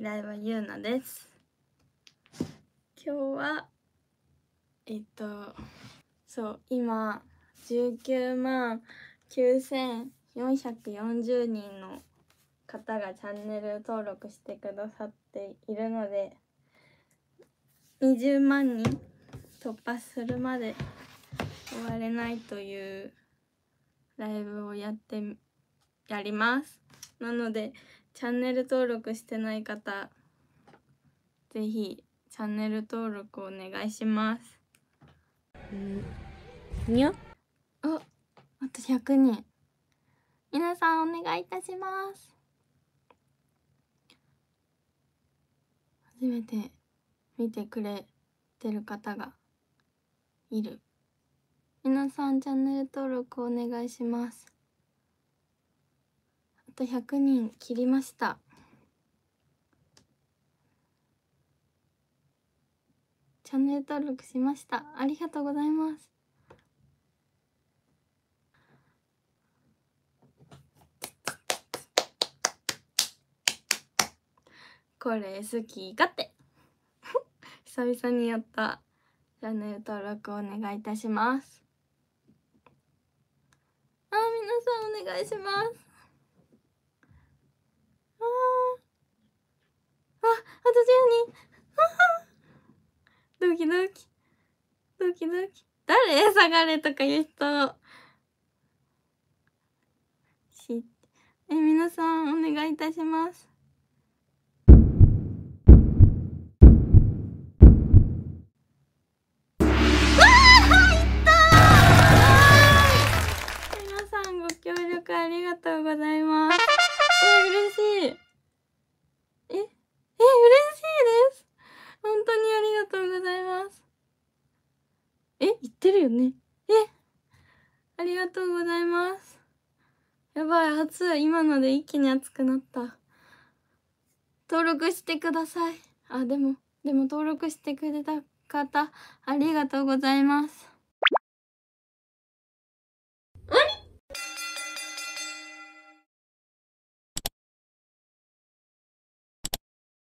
平岩優奈です今日はえっとそう今19万9440人の方がチャンネル登録してくださっているので20万人突破するまで終われないというライブをやってやりますなのでチャンネル登録してない方ぜひチャンネル登録お願いしますにゃああと100人皆さんお願いいたします初めて見てくれてる方がいる皆さんチャンネル登録お願いしますと100人切りましたチャンネル登録しましたありがとうございますこれ好き勝手 久々にやったチャンネル登録お願いいたしますあ皆さんお願いしますと10人ドキドキドキドキ誰下がれとか言う人え皆さんお願いいたしまするよねえありがとうございますやばい暑い今ので一気に暑くなった登録してくださいあでもでも登録してくれた方ありがとうございます